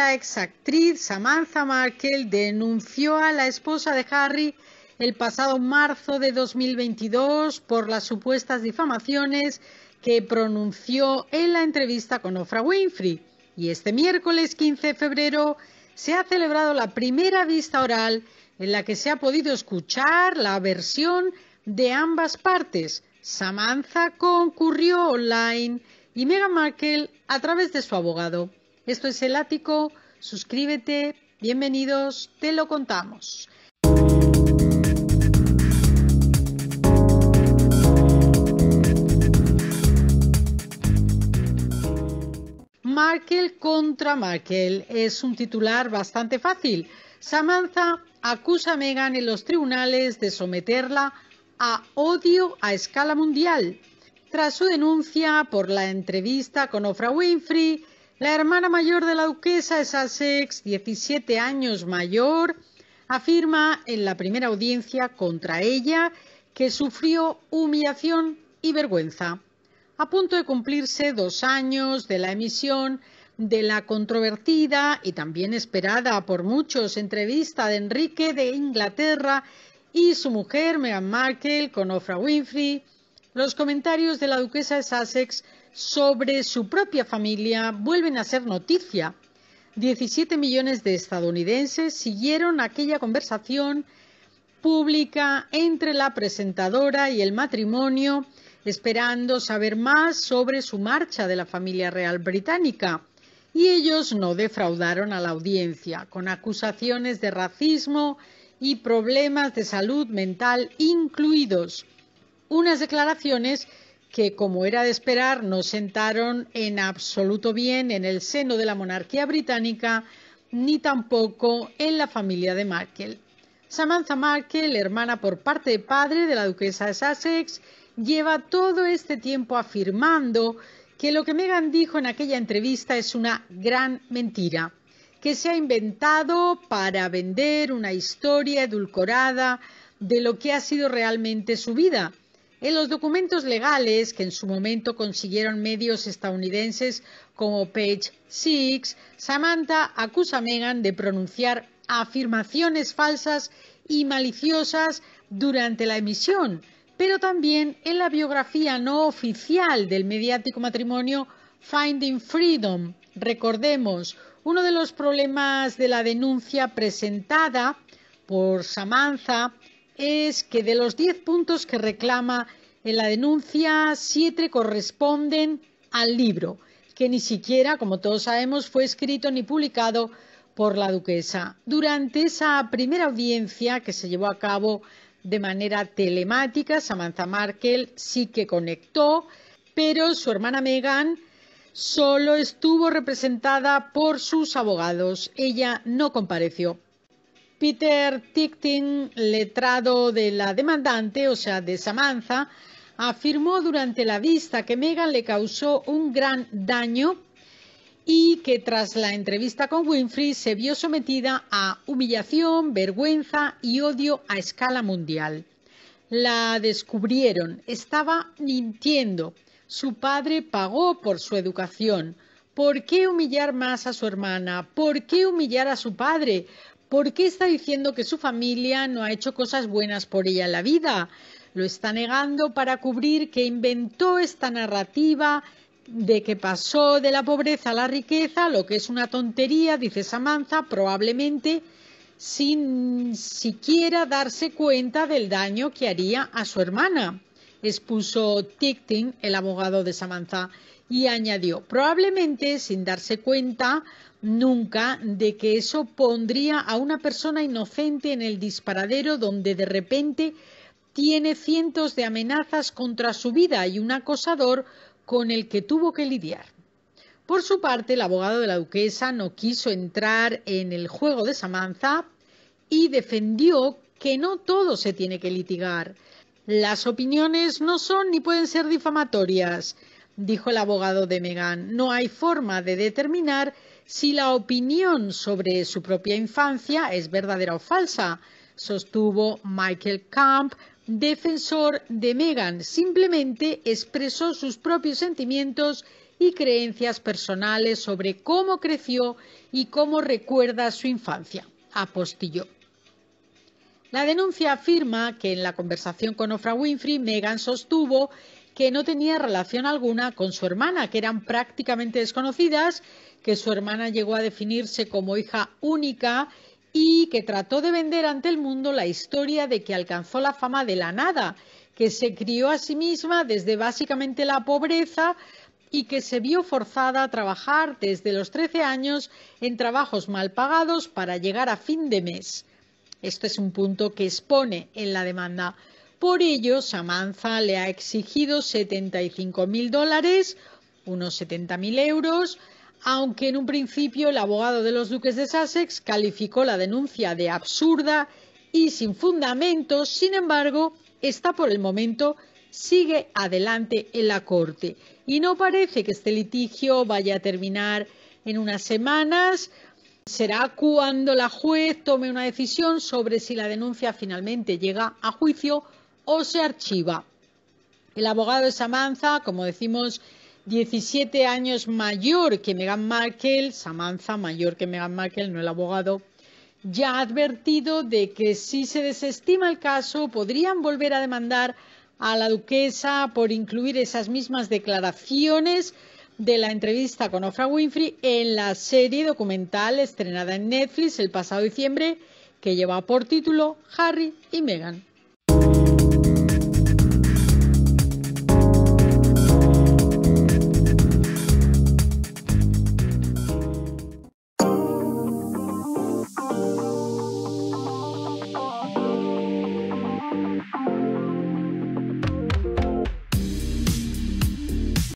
la exactriz Samantha Markle denunció a la esposa de Harry el pasado marzo de 2022 por las supuestas difamaciones que pronunció en la entrevista con Ofra Winfrey. Y este miércoles 15 de febrero se ha celebrado la primera vista oral en la que se ha podido escuchar la versión de ambas partes. Samantha concurrió online y Meghan Markle a través de su abogado. Esto es El Ático, suscríbete, bienvenidos, te lo contamos. Markel contra Markel es un titular bastante fácil. Samantha acusa a Meghan en los tribunales de someterla a odio a escala mundial. Tras su denuncia por la entrevista con Ofra Winfrey, la hermana mayor de la duquesa de Sussex, 17 años mayor, afirma en la primera audiencia contra ella que sufrió humillación y vergüenza. A punto de cumplirse dos años de la emisión de la controvertida y también esperada por muchos entrevista de Enrique de Inglaterra y su mujer Meghan Markle con Ofra Winfrey, los comentarios de la duquesa de Sussex sobre su propia familia vuelven a ser noticia. 17 millones de estadounidenses siguieron aquella conversación pública entre la presentadora y el matrimonio, esperando saber más sobre su marcha de la familia real británica. Y ellos no defraudaron a la audiencia, con acusaciones de racismo y problemas de salud mental incluidos. Unas declaraciones que, como era de esperar, no sentaron en absoluto bien en el seno de la monarquía británica ni tampoco en la familia de Markel. Samantha Markel, hermana por parte de padre de la duquesa de Sussex, lleva todo este tiempo afirmando que lo que Meghan dijo en aquella entrevista es una gran mentira, que se ha inventado para vender una historia edulcorada de lo que ha sido realmente su vida, en los documentos legales que en su momento consiguieron medios estadounidenses como Page Six, Samantha acusa a Meghan de pronunciar afirmaciones falsas y maliciosas durante la emisión, pero también en la biografía no oficial del mediático matrimonio Finding Freedom. Recordemos, uno de los problemas de la denuncia presentada por Samantha es que de los diez puntos que reclama en la denuncia, siete corresponden al libro, que ni siquiera, como todos sabemos, fue escrito ni publicado por la duquesa. Durante esa primera audiencia que se llevó a cabo de manera telemática, Samantha Markel sí que conectó, pero su hermana Meghan solo estuvo representada por sus abogados. Ella no compareció. Peter Tichtin, letrado de la demandante, o sea, de Samantha, afirmó durante la vista que Megan le causó un gran daño y que tras la entrevista con Winfrey se vio sometida a humillación, vergüenza y odio a escala mundial. La descubrieron, estaba mintiendo. Su padre pagó por su educación. ¿Por qué humillar más a su hermana? ¿Por qué humillar a su padre? ¿Por qué está diciendo que su familia no ha hecho cosas buenas por ella en la vida? Lo está negando para cubrir que inventó esta narrativa de que pasó de la pobreza a la riqueza, lo que es una tontería, dice Samantha, probablemente sin siquiera darse cuenta del daño que haría a su hermana, expuso Tichtin, el abogado de Samantha y añadió, probablemente sin darse cuenta nunca de que eso pondría a una persona inocente en el disparadero donde de repente tiene cientos de amenazas contra su vida y un acosador con el que tuvo que lidiar. Por su parte, el abogado de la duquesa no quiso entrar en el juego de Samanza y defendió que no todo se tiene que litigar. Las opiniones no son ni pueden ser difamatorias dijo el abogado de Megan, no hay forma de determinar si la opinión sobre su propia infancia es verdadera o falsa, sostuvo Michael Camp, defensor de Megan. Simplemente expresó sus propios sentimientos y creencias personales sobre cómo creció y cómo recuerda su infancia, apostilló. La denuncia afirma que en la conversación con Ofra Winfrey, Megan sostuvo que no tenía relación alguna con su hermana, que eran prácticamente desconocidas, que su hermana llegó a definirse como hija única y que trató de vender ante el mundo la historia de que alcanzó la fama de la nada, que se crió a sí misma desde básicamente la pobreza y que se vio forzada a trabajar desde los 13 años en trabajos mal pagados para llegar a fin de mes. Esto es un punto que expone en la demanda. Por ello, Samantha le ha exigido 75.000 dólares, unos 70.000 euros, aunque en un principio el abogado de los duques de Sussex calificó la denuncia de absurda y sin fundamentos. sin embargo, está por el momento sigue adelante en la Corte. Y no parece que este litigio vaya a terminar en unas semanas. Será cuando la juez tome una decisión sobre si la denuncia finalmente llega a juicio o se archiva. El abogado de Samantha, como decimos, 17 años mayor que Meghan Markle, Samantha mayor que Meghan Markle, no el abogado, ya ha advertido de que si se desestima el caso podrían volver a demandar a la duquesa por incluir esas mismas declaraciones de la entrevista con Ofra Winfrey en la serie documental estrenada en Netflix el pasado diciembre que lleva por título Harry y Meghan.